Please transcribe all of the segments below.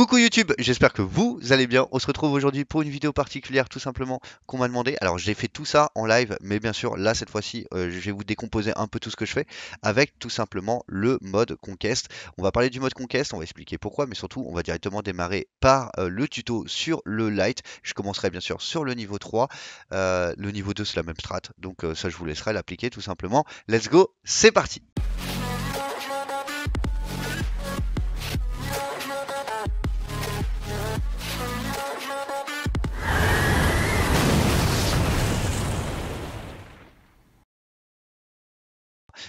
Coucou YouTube, j'espère que vous allez bien. On se retrouve aujourd'hui pour une vidéo particulière tout simplement qu'on m'a demandé. Alors j'ai fait tout ça en live, mais bien sûr là cette fois-ci euh, je vais vous décomposer un peu tout ce que je fais avec tout simplement le mode conquest. On va parler du mode conquest, on va expliquer pourquoi, mais surtout on va directement démarrer par euh, le tuto sur le light. Je commencerai bien sûr sur le niveau 3, euh, le niveau 2 c'est la même strat, donc ça je vous laisserai l'appliquer tout simplement. Let's go, c'est parti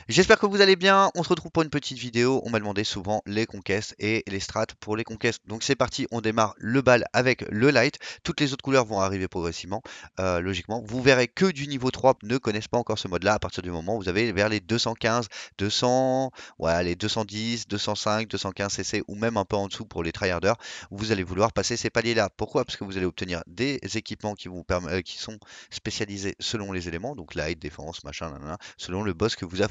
J'espère que vous allez bien. On se retrouve pour une petite vidéo. On m'a demandé souvent les conquêtes et les strats pour les conquêtes. Donc c'est parti, on démarre le bal avec le light. Toutes les autres couleurs vont arriver progressivement, euh, logiquement. Vous verrez que du niveau 3 ne connaissent pas encore ce mode-là. À partir du moment où vous avez vers les 215, 200, ouais, les 210, 205, 215 CC ou même un peu en dessous pour les tryharders, vous allez vouloir passer ces paliers-là. Pourquoi Parce que vous allez obtenir des équipements qui, vous permettent, euh, qui sont spécialisés selon les éléments, donc light, défense, machin, selon le boss que vous avez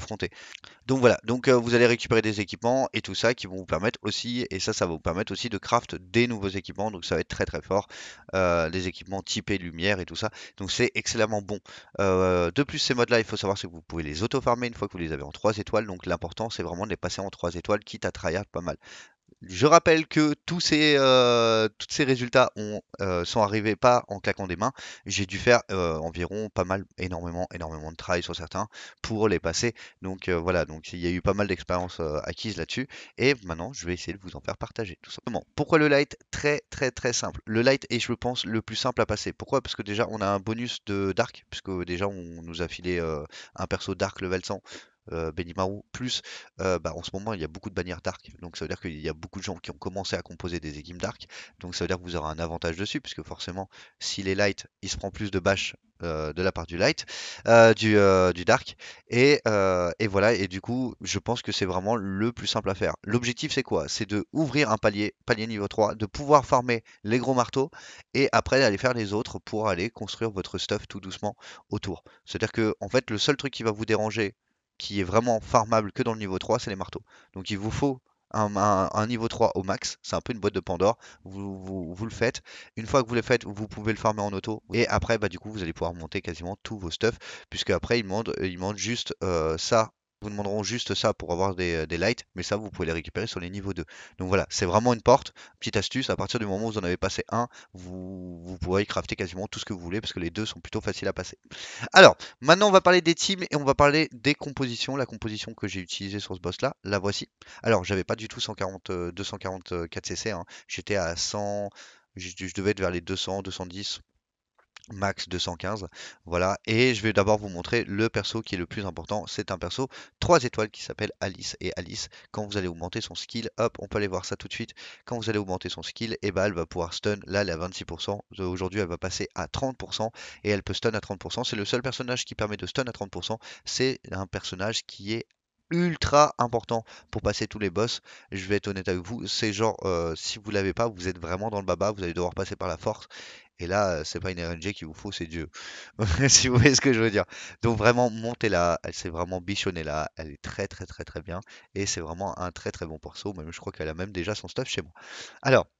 donc voilà, donc euh, vous allez récupérer des équipements et tout ça qui vont vous permettre aussi, et ça, ça va vous permettre aussi de craft des nouveaux équipements, donc ça va être très très fort, des euh, les équipements typés lumière et tout ça, donc c'est excellemment bon. Euh, de plus, ces modes-là, il faut savoir que vous pouvez les auto-farmer une fois que vous les avez en 3 étoiles, donc l'important c'est vraiment de les passer en 3 étoiles, quitte à tryhard pas mal. Je rappelle que tous ces, euh, ces résultats ont, euh, sont arrivés pas en claquant des mains. J'ai dû faire euh, environ pas mal, énormément, énormément de travail sur certains pour les passer. Donc voilà, donc il y a eu pas mal d'expérience acquises là-dessus. Et maintenant, je vais essayer de vous en faire partager tout simplement. Pourquoi le light Très très très simple. Le light est, je pense, le plus simple à passer. Pourquoi Parce que déjà, on a un bonus de dark, puisque déjà, on nous a filé un perso dark level 100 euh, Benimaru. Plus, euh, bah, en ce moment, il y a beaucoup de bannières dark. Donc, ça veut dire qu'il y a beaucoup de gens qui ont commencé à composer des équipes dark. Donc, ça veut dire que vous aurez un avantage dessus, puisque forcément, si est light, il se prend plus de bâches euh, de la part du light, du, du, dark. Et, voilà. Et du coup, je pense que c'est vraiment le plus simple à faire. L'objectif, c'est quoi C'est de ouvrir un palier, palier niveau 3, de pouvoir farmer les gros marteaux et après d'aller faire les autres pour aller construire votre stuff tout doucement autour. C'est-à-dire que, en fait, le seul truc qui va vous déranger, qui est vraiment farmable que dans le niveau 3, c'est les marteaux. Donc il vous faut un, niveau 3 au max, c'est un peu une boîte de Pandore, vous, vous, le faites, une fois que vous le faites, vous pouvez le farmer en auto, et après bah du coup vous allez pouvoir monter quasiment tous vos stuff, puisque après il monte il juste euh, ça vous demanderont juste ça pour avoir euh, des, lights, mais ça vous pouvez les récupérer sur les niveaux 2. Donc voilà, c'est vraiment une porte. Petite astuce, à partir du moment où vous en avez passé un, vous, vous pourrez crafter quasiment tout ce que vous voulez parce que les deux sont plutôt faciles à passer. Alors, maintenant on va parler des teams et on va parler des compositions. La composition que j'ai utilisée sur ce boss là, la voici. Alors, j'avais pas du tout 140, 244 cc, j'étais à 100 je, devais être vers les 200, 210, max 215 voilà et je vais d'abord vous montrer le perso qui est le plus important c'est un perso 3 étoiles qui s'appelle Alice et Alice quand vous allez augmenter son skill hop on peut aller voir ça tout de suite quand vous allez augmenter son skill et eh bah ben, elle va pouvoir stun là elle est à 26% aujourd'hui elle va passer à 30% et elle peut stun à 30% c'est le seul personnage qui permet de stun à 30% c'est un personnage qui est ultra important pour passer tous les boss. Je vais être honnête avec vous, c'est genre euh, si vous l'avez pas, vous êtes vraiment dans le baba, vous allez devoir passer par la force. Et là, euh, c'est pas une RNG qui vous faut, c'est Dieu. si vous voyez ce que je veux dire. Donc vraiment, montez là, elle s'est vraiment bichonnée là, elle est très très très très bien. Et c'est vraiment un très très bon porceau, même je crois qu'elle a même déjà son stuff chez moi. Alors,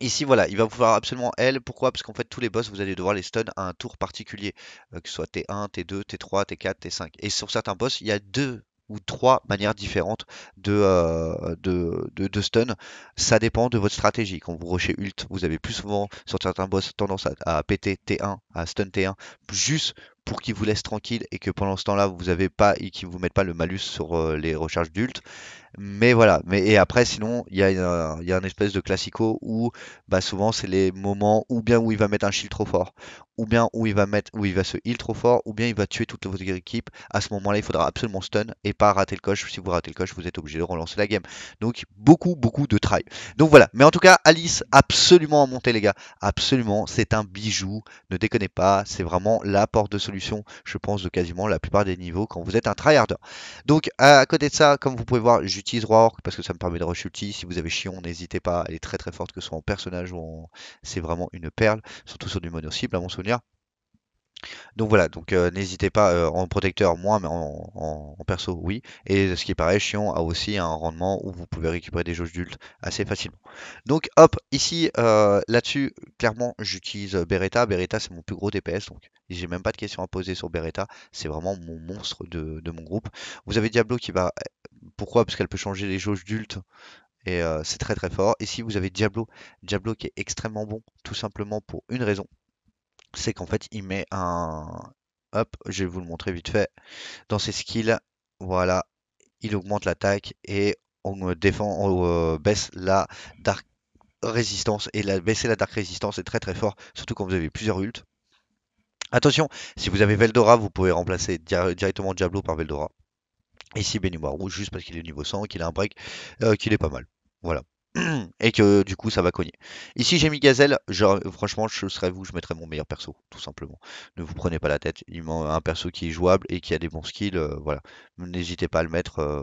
Ici, voilà, il va vous falloir absolument L. Pourquoi Parce qu'en fait, tous les boss, vous allez devoir les stun à un tour particulier, euh, que ce soit T1, T2, T3, T4, T5. Et sur certains boss, il y a deux ou trois manières différentes euh, de, de, de, stun. Ça dépend de votre stratégie. Quand vous rushez ult, vous avez plus souvent sur certains boss tendance à, péter T1, à stun T1, juste pour qu'ils vous laissent tranquille et que pendant ce temps-là, vous n'avez pas et qu'ils vous mettent pas le malus sur euh, les recharges d'ult. Mais voilà, mais et après, sinon, il y, a un, espèce de classico où bah, souvent c'est les moments ou bien où il va mettre un shield trop fort, ou bien où il va mettre où il va se heal trop fort, ou bien il va tuer toute votre équipe. À ce moment-là, il faudra absolument stun et pas rater le coche. Si vous ratez le coche, vous êtes obligé de relancer la game. Donc beaucoup, beaucoup de try. Donc voilà. Mais en tout cas, Alice, absolument à monter les gars. Absolument, c'est un bijou. Ne déconnez pas, c'est vraiment la porte de solution, je pense, de quasiment la plupart des niveaux quand vous êtes un tryharder. Donc à côté de ça, comme vous pouvez voir, j'utilise Orc parce que ça me permet de rush ulti. Si vous avez Chion, n'hésitez pas, elle est très très forte, que ce soit en personnage ou en. C'est vraiment une perle, surtout sur du mono cible à mon souvenir. Donc voilà, donc euh, n'hésitez pas euh, en protecteur moi, mais en, perso oui. Et ce qui est pareil, Chion a aussi un rendement où vous pouvez récupérer des jauges adultes assez facilement. Donc hop, ici, euh, là-dessus, clairement, j'utilise Beretta. Beretta, c'est mon plus gros DPS, donc j'ai même pas de questions à poser sur Beretta. C'est vraiment mon monstre de, mon groupe. Vous avez Diablo qui va... Pourquoi Parce qu'elle peut changer les jauges d'ult et c'est très très fort. Ici vous avez Diablo, Diablo qui est extrêmement bon, tout simplement pour une raison, c'est qu'en fait, il met un... Hop, je vais vous le montrer vite fait. Dans ses skills, voilà, il augmente l'attaque et on euh, défend, on euh, baisse la Dark Résistance. Et la, baisser la Dark Résistance est très très fort, surtout quand vous avez plusieurs ults. Attention, si vous avez Veldora, vous pouvez remplacer directement Diablo par Veldora. Ici, rouge juste parce qu'il est niveau 100, qu'il a un break, euh, qu'il est pas mal. Voilà. et que du coup ça va cogner. Ici j'ai mis Gazelle, genre, franchement je serais vous, je mettrais mon meilleur perso, tout simplement. Ne vous prenez pas la tête, il un perso qui est jouable et qui a des bons skills, euh, voilà. N'hésitez pas à le mettre, euh,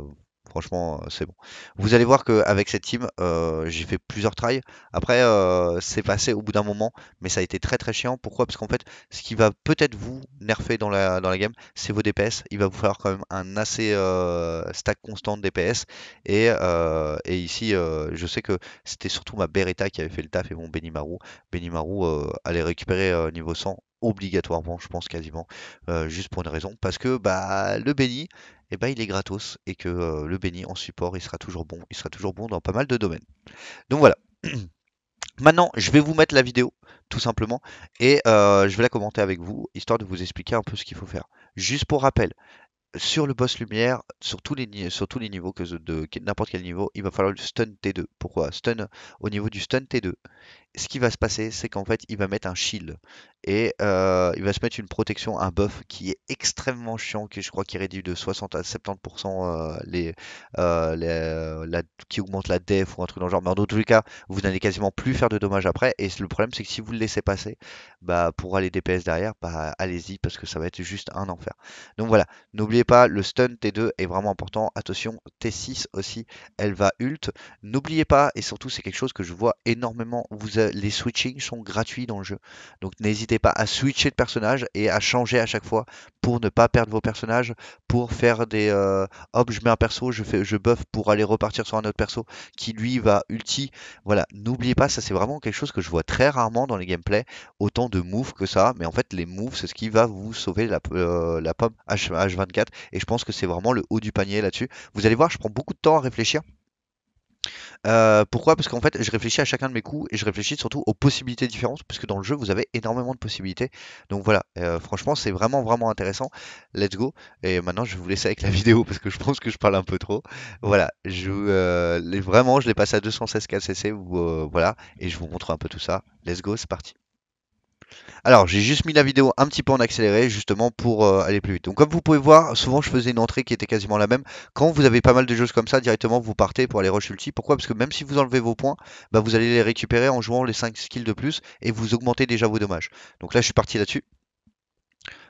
Franchement, euh, c'est bon. Vous allez voir qu'avec cette team, euh, j'ai fait plusieurs tries. Après, euh, c'est passé au bout d'un moment, mais ça a été très très chiant. Pourquoi Parce qu'en fait, ce qui va peut-être vous nerfer dans la, dans la game, c'est vos DPS. Il va vous falloir quand même un assez stack constant de DPS. Et, et ici, je sais que c'était surtout ma Beretta qui avait fait le taf et mon Benimaru. Benimaru allait récupérer niveau 100 obligatoirement, je pense quasiment, euh, juste pour une raison, parce que bah, le béni, et eh ben, il est gratos et que euh, le béni en support, il sera toujours bon, il sera toujours bon dans pas mal de domaines. Donc voilà. Maintenant, je vais vous mettre la vidéo, tout simplement, et euh, je vais la commenter avec vous, histoire de vous expliquer un peu ce qu'il faut faire. Juste pour rappel, sur le boss lumière, sur tous les, sur tous les niveaux, que n'importe quel niveau, il va falloir le stun T2. Pourquoi Stun au niveau du stun T2 ce qui va se passer, c'est qu'en fait, il va mettre un shield et euh, il va se mettre une protection, un buff qui est extrêmement chiant, qui je crois qui réduit de 60 à 70% euh, euh, qui augmente la def ou un truc dans le genre. Mais en les cas, vous n'allez quasiment plus faire de dommages après. Et le problème, c'est que si vous le laissez passer, bah pour aller DPS derrière, bah allez-y parce que ça va être juste un enfer. Donc voilà, n'oubliez pas le stun T2 est vraiment important. Attention, T6 aussi, elle va ult. N'oubliez pas et surtout, c'est quelque chose que je vois énormément. Vous euh, les switchings sont gratuits dans le jeu. Donc n'hésitez pas à switcher de personnage et à changer à chaque fois pour ne pas perdre vos personnages, pour faire des euh, hop, je mets un perso, je fais je buff pour aller repartir sur un autre perso qui lui va ulti. Voilà, n'oubliez pas, ça c'est vraiment quelque chose que je vois très rarement dans les gameplays, autant de moves que ça, mais en fait les moves c'est ce qui va vous sauver la, euh, pomme H24 et je pense que c'est vraiment le haut du panier là-dessus. Vous allez voir, je prends beaucoup de temps à réfléchir euh, pourquoi Parce qu'en fait, je réfléchis à chacun de mes coups et je réfléchis surtout aux possibilités différentes, parce que dans le jeu, vous avez énormément de possibilités. Donc voilà, euh, franchement, c'est vraiment, vraiment intéressant. Let's go. Et maintenant, je vais vous laisser avec la vidéo, parce que je pense que je parle un peu trop. Voilà, je, euh, vraiment, je l'ai passé à 216 KCC, voilà, et je vous montre un peu tout ça. Let's go, c'est parti. Alors, j'ai juste mis la vidéo un petit peu en accéléré, justement, pour euh, aller plus vite. Donc, comme vous pouvez voir, souvent, je faisais une entrée qui était quasiment la même. Quand vous avez pas mal de choses comme ça, directement, vous partez pour aller rush ulti. Pourquoi Parce que même si vous enlevez vos points, bah, vous allez les récupérer en jouant les 5 skills de plus et vous augmentez déjà vos dommages. Donc là, je suis parti là-dessus.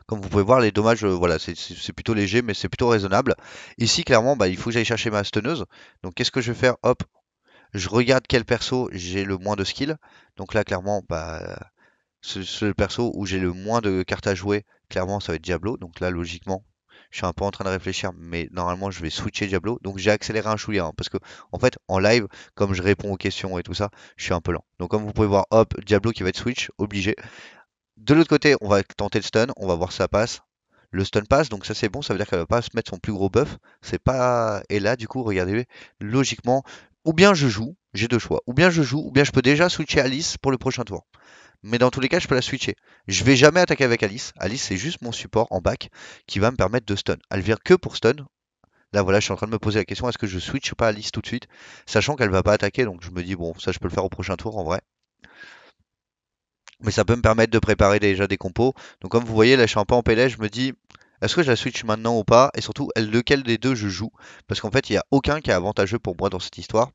Comme vous pouvez voir, les dommages, euh, voilà, c'est plutôt léger, mais c'est plutôt raisonnable. Ici, clairement, bah, il faut que j'aille chercher ma steneuse. Donc, qu'est-ce que je vais faire Hop, je regarde quel perso j'ai le moins de skills. Donc là, clairement, bah, ce, perso où j'ai le moins de cartes à jouer, clairement, ça va être Diablo. Donc là, logiquement, je suis un peu en train de réfléchir, mais normalement je vais switcher Diablo. Donc j'ai accéléré un chouïa, hein, parce que en fait en live, comme je réponds aux questions et tout ça, je suis un peu lent. Donc comme vous pouvez voir, hop, Diablo qui va être switch, obligé. De l'autre côté, on va tenter le stun, on va voir si ça passe. Le stun passe, donc ça c'est bon, ça veut dire qu'elle va pas se mettre son plus gros buff. C'est pas. Et là, du coup, regardez, logiquement, ou bien je joue, j'ai deux choix. Ou bien je joue, ou bien je peux déjà switcher Alice pour le prochain tour. Mais dans tous les cas, je peux la switcher. Je vais jamais attaquer avec Alice. Alice, c'est juste mon support en back qui va me permettre de stun. Elle vient que pour stun. Là, voilà, je suis en train de me poser la question est-ce que je switch pas Alice tout de suite Sachant qu'elle va pas attaquer, donc je me dis bon, ça, je peux le faire au prochain tour en vrai. Mais ça peut me permettre de préparer déjà des compos. Donc, comme vous voyez, là, je suis un peu en PL, je me dis est-ce que je la switch maintenant ou pas Et surtout, lequel des deux je joue Parce qu'en fait, il n'y a aucun qui est avantageux pour moi dans cette histoire.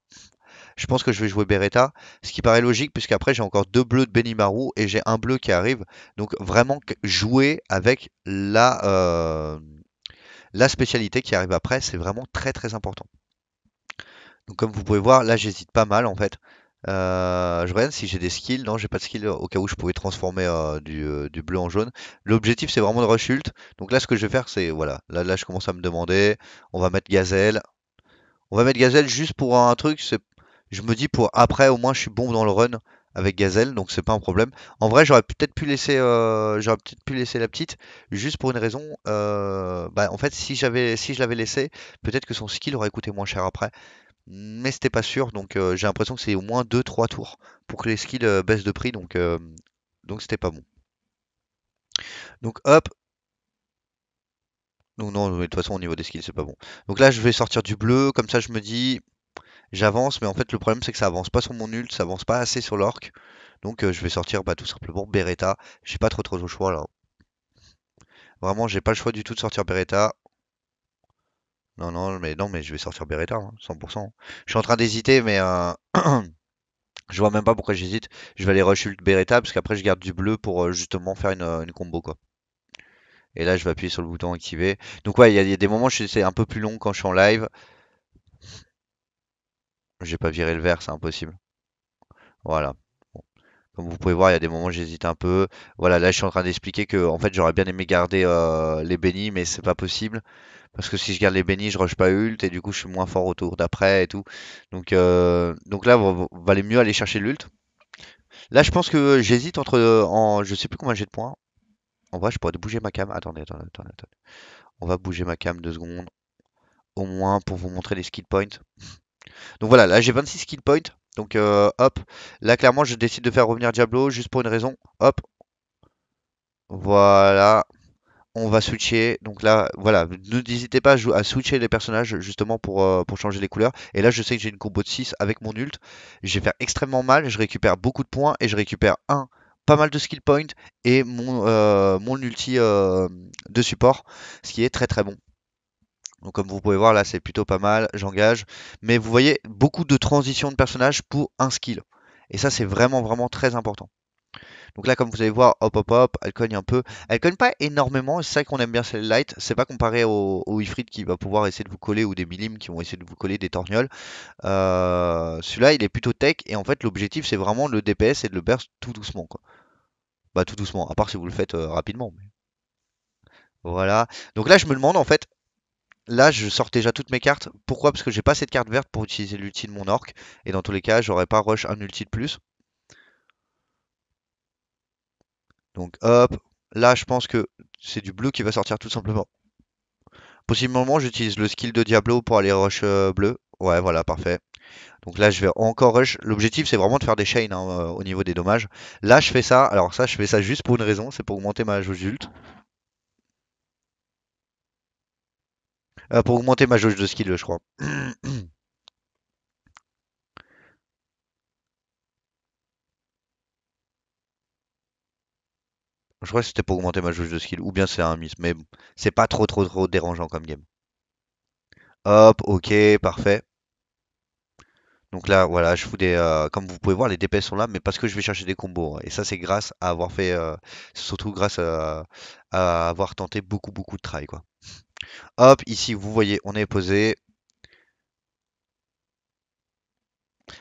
Je pense que je vais jouer Beretta, ce qui paraît logique puisqu'après j'ai encore deux bleus de Benimaru et j'ai un bleu qui arrive. Donc vraiment jouer avec la, euh, la spécialité qui arrive après, c'est vraiment très très important. Donc comme vous pouvez voir, là j'hésite pas mal en fait. Euh, je regarde si j'ai des skills. Non, j'ai pas de skill au cas où je pouvais transformer euh, euh, du, bleu en jaune. L'objectif, c'est vraiment de rush ult. Donc là, ce que je vais faire, c'est voilà. Là, je commence à me demander. On va mettre gazelle. On va mettre gazelle juste pour un truc. Je me dis pour après, au moins, je suis bon dans le run avec gazelle, donc c'est pas un problème. En vrai, j'aurais peut-être pu laisser, j'aurais peut-être pu laisser la petite, juste pour une raison. Bah, en fait, si j'avais, si je l'avais laissé, peut-être que son skill aurait coûté moins cher après mais c'était pas sûr. Donc euh, j'ai l'impression que c'est au moins 2-3 tours pour que les skills euh, baissent de prix. Donc euh, donc c'était pas bon. Donc hop. non, mais de toute façon au niveau des skills c'est pas bon. Donc là je vais sortir du bleu, comme ça je me dis j'avance, mais en fait le problème c'est que ça avance pas sur mon ult, ça avance pas assez sur l'orc. Donc je vais sortir bah, tout simplement Beretta. J'ai pas trop trop de choix là. Vraiment j'ai pas le choix du tout de sortir Beretta. Non, non, mais non, mais je vais sortir Beretta, 100%. Hein, je suis en train d'hésiter, mais euh, je vois même pas pourquoi j'hésite. Je vais aller rush ult Beretta, parce qu'après je garde du bleu pour euh, justement faire euh, une, combo, quoi. Et là, je vais appuyer sur le bouton activer. Donc ouais, il y, a des moments, c'est un peu plus long quand je suis en live. J'ai pas viré le vert, c'est impossible. Voilà. Comme vous pouvez voir, il y a des moments j'hésite un peu. Voilà, là je suis en train d'expliquer que en fait j'aurais bien aimé garder les bénis, mais c'est pas possible parce que si je garde les bénis, je rush pas ult et du coup je suis moins fort au tour d'après et tout. Donc, euh, donc là, il valait mieux aller chercher l'ult. Là, je pense que j'hésite entre. Euh, en, je sais plus combien j'ai de points. En vrai, je pourrais bouger ma cam. Attendez, attendez, attendez. attendez. On va bouger ma cam deux secondes. Au moins pour vous montrer les skill points. Donc voilà, là j'ai 26 skill points. Donc euh, hop, là clairement je décide de faire revenir Diablo juste pour une raison. Hop, voilà, on va switcher. Donc là, voilà, n'hésitez pas à switcher les personnages justement pour, euh, pour changer les couleurs. Et là, je sais que j'ai une combo de 6 avec mon ult. Je vais faire extrêmement mal, je récupère beaucoup de points et je récupère un pas mal de skill points et mon, euh, mon ulti euh, de support, ce qui est très très bon. Donc comme vous pouvez voir là c'est plutôt pas mal, j'engage. Mais vous voyez beaucoup de transitions de personnages pour un skill. Et ça c'est vraiment vraiment très important. Donc là, comme vous allez voir, hop, hop, hop, elle cogne un peu. Elle cogne pas énormément, c'est ça qu'on aime bien celle light. C'est pas comparé au, Ifrit qui va pouvoir essayer de vous coller ou des Milim qui vont essayer de vous coller des torgnoles. Euh, celui-là, il est plutôt tech et en fait, l'objectif, c'est vraiment le DPS et de le burst tout doucement. Quoi. Bah, tout doucement, à part si vous le faites euh, rapidement. Voilà. Donc là, je me demande en fait, Là, je sors déjà toutes mes cartes. Pourquoi Parce que j'ai pas cette carte verte pour utiliser l'ulti de mon orc. Et dans tous les cas, j'aurais pas rush un ulti de plus. Donc hop, là je pense que c'est du bleu qui va sortir tout simplement. Possiblement j'utilise le skill de Diablo pour aller rush euh, bleu. Ouais voilà parfait. Donc là je vais encore rush. L'objectif c'est vraiment de faire des chains hein, euh, au niveau des dommages. Là je fais ça. Alors ça je fais ça juste pour une raison. C'est pour augmenter ma jauge d'ult. Euh, pour augmenter ma jauge de skill je crois. Je crois que c'était pour augmenter ma jauge de skill, ou bien c'est un miss, mais c'est pas trop trop trop dérangeant comme game. Hop, ok, parfait. Donc là, voilà, je fous des... Euh, comme vous pouvez voir, les DPS sont là, mais parce que je vais chercher des combos. Hein. et ça, c'est grâce à avoir fait... Euh, surtout grâce euh, à, avoir tenté beaucoup, beaucoup de try, quoi. Hop, ici, vous voyez, on est posé.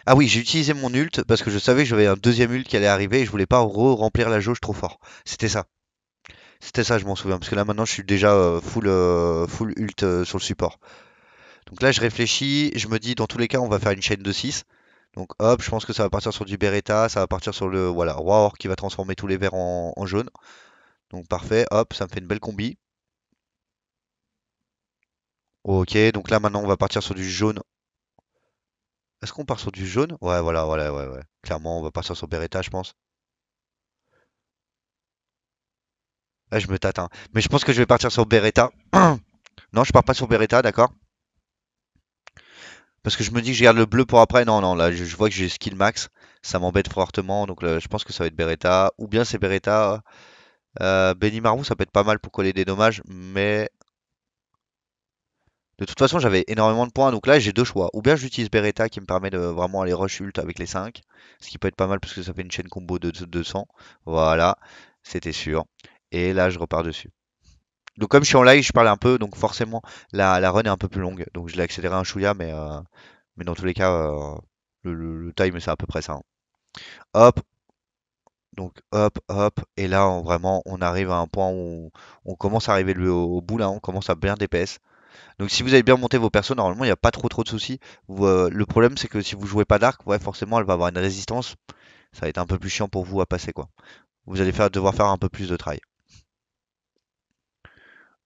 Ah oui, j'ai utilisé mon ult parce que je savais que j'avais un deuxième ult qui allait arriver et je voulais pas re-remplir la jauge trop fort. C'était ça. C'était ça, je m'en souviens. Parce que là maintenant, je suis déjà euh, euh, full, ult euh, sur le support. Donc là, je réfléchis. Je me dis, dans tous les cas, on va faire une chaîne de 6. Donc hop, je pense que ça va partir sur du Beretta. Ça va partir sur le voilà, Roi qui va transformer tous les verts en jaune. Donc parfait. Hop, ça me fait une belle combi. Ok, donc là maintenant, on va partir sur du jaune est-ce qu'on part sur du jaune? Ouais, voilà, voilà, ouais, ouais. Clairement, on va partir sur Beretta, je pense. Ah, je me tâte, hein. Mais je pense que je vais partir sur Beretta. Non, je pars pas sur Beretta, d'accord? Parce que je me dis que je garde le bleu pour après. Non, non, là, je, vois que j'ai skill max. Ça m'embête fortement. Donc, euh, je pense que ça va être Beretta. Ou bien c'est Beretta. Euh, Benny ça peut être pas mal pour coller des dommages. Mais de toute façon, j'avais énormément de points, donc là j'ai deux choix. Ou bien j'utilise Beretta qui me permet de vraiment aller rush ult avec les 5, ce qui peut être pas mal parce que ça fait une chaîne combo de 200. Voilà, c'était sûr. Et là je repars dessus. Donc comme je suis en live, je parle un peu, donc forcément la, run est un peu plus longue. Donc je l'ai accéléré un chouïa, mais, euh, mais dans tous les cas, euh, le, time c'est à peu près ça. Hein. Hop, donc hop, hop, et là vraiment on arrive à un point où on, commence à arriver au, au bout là, on commence à bien d'épaisse. Donc si vous avez bien monté vos persos, normalement il n'y a pas trop trop de soucis. Euh, le problème c'est que si vous jouez pas d'arc, ouais forcément elle va avoir une résistance. Ça va être un peu plus chiant pour vous à passer quoi. Vous allez devoir faire un peu plus de travail.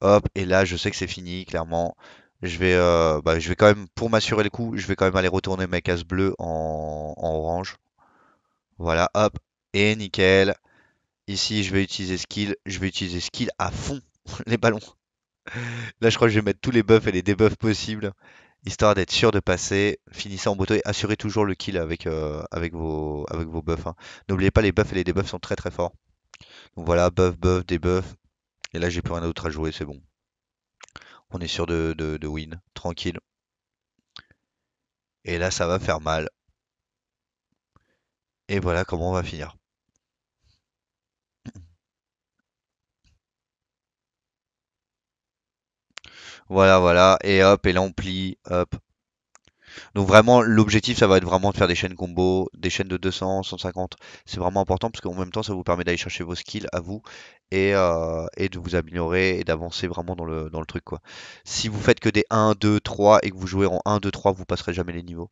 Hop, et là je sais que c'est fini, clairement. Je vais, euh, bah, je vais quand même, pour m'assurer le coup, je vais quand même aller retourner mes cases bleues en, en orange. Voilà, hop, et nickel. Ici, je vais utiliser skill. Je vais utiliser skill à fond les ballons. Là, je crois que je vais mettre tous les buffs et les debuffs possibles, histoire d'être sûr de passer. Finissez en beauté et assurez toujours le kill avec, euh, avec, vos, avec vos buffs. Hein. N'oubliez pas, les buffs et les debuffs sont très très forts. Donc voilà, buff, buff, debuff. Et là, j'ai plus rien d'autre à jouer, c'est bon. On est sûr de- de win, tranquille. Et là, ça va faire mal. Et voilà comment on va finir. Voilà, voilà. Et hop, et là on plie. Hop. Donc vraiment, l'objectif, ça va être vraiment de faire des chaînes combo, des chaînes de 200, 150. C'est vraiment important parce qu'en même temps, ça vous permet d'aller chercher vos skills à vous et, euh, et de vous améliorer et d'avancer vraiment dans le, dans le truc. Quoi. Si vous faites que des 1, 2, 3 et que vous jouez en 1, 2, 3, vous passerez jamais les niveaux.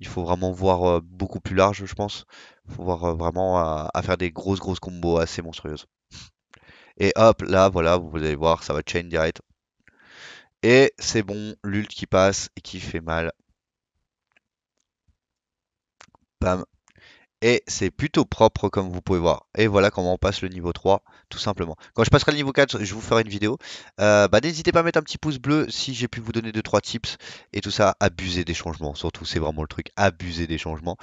Il faut vraiment voir euh, beaucoup plus large, je pense. Il faut voir euh, vraiment à, à faire des grosses, grosses combos assez monstrueuses. Et hop, là, voilà, vous allez voir, ça va chain direct. Et c'est bon, l'ult qui passe et qui fait mal. Bam. Et c'est plutôt propre comme vous pouvez voir. Et voilà comment on passe le niveau 3, tout simplement. Quand je passerai le niveau 4, je vous ferai une vidéo. Euh, bah, n'hésitez pas à mettre un petit pouce bleu si j'ai pu vous donner 2-3 tips. Et tout ça, abuser des changements. Surtout, c'est vraiment le truc, abuser des changements.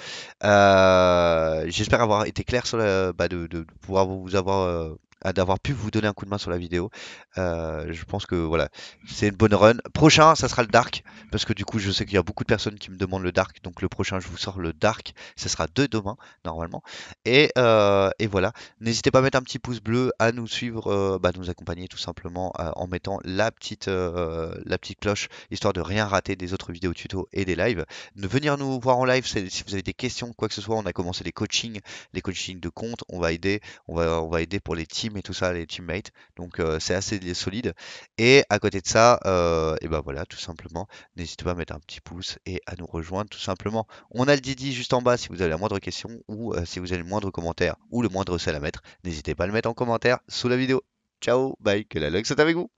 Euh, j'espère avoir été clair sur bah, de, pouvoir vous avoir... Euh, d'avoir pu vous donner un coup de main sur la vidéo. Euh, je pense que voilà, c'est une bonne run. Prochain, ça sera le Dark, parce que du coup, je sais qu'il y a beaucoup de personnes qui me demandent le Dark, donc le prochain, je vous sors le Dark. Ça sera de demain, normalement. Et, euh, voilà, n'hésitez pas à mettre un petit pouce bleu, à nous suivre, à euh, bah, nous accompagner tout simplement en mettant la petite, la petite cloche, histoire de rien rater des autres vidéos tuto et des lives. De venir nous voir en live, si vous avez des questions, quoi que ce soit, on a commencé les coachings, les coachings de compte, on va aider, on va, on va aider pour les teams tout ça, les teammates. Donc euh, c'est assez solide. Et à côté de ça, euh, et ben voilà, tout simplement, n'hésitez pas à mettre un petit pouce et à nous rejoindre tout simplement. On a le Didi juste en bas si vous avez la moindre question ou euh, si vous avez le moindre commentaire ou le moindre sel à mettre, n'hésitez pas à le mettre en commentaire sous la vidéo. Ciao, bye, que la luxe soit avec vous.